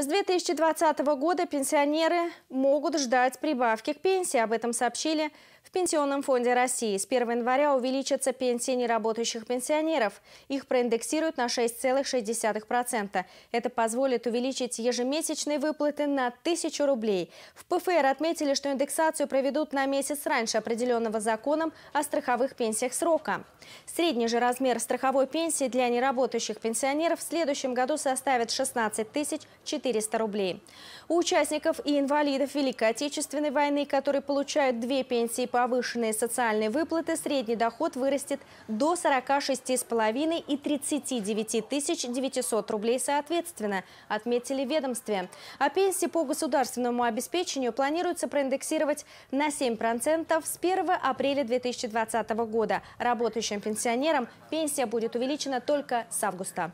С 2020 года пенсионеры могут ждать прибавки к пенсии. Об этом сообщили в Пенсионном фонде России с 1 января увеличатся пенсии неработающих пенсионеров. Их проиндексируют на 6,6%. Это позволит увеличить ежемесячные выплаты на 1000 рублей. В ПФР отметили, что индексацию проведут на месяц раньше определенного законом о страховых пенсиях срока. Средний же размер страховой пенсии для неработающих пенсионеров в следующем году составит 16 400 рублей. У участников и инвалидов Великой Отечественной войны, которые получают две пенсии по повышенные социальные выплаты, средний доход вырастет до 46,5 и 39 900 рублей соответственно, отметили ведомстве. А пенсии по государственному обеспечению планируется проиндексировать на 7% с 1 апреля 2020 года. Работающим пенсионерам пенсия будет увеличена только с августа.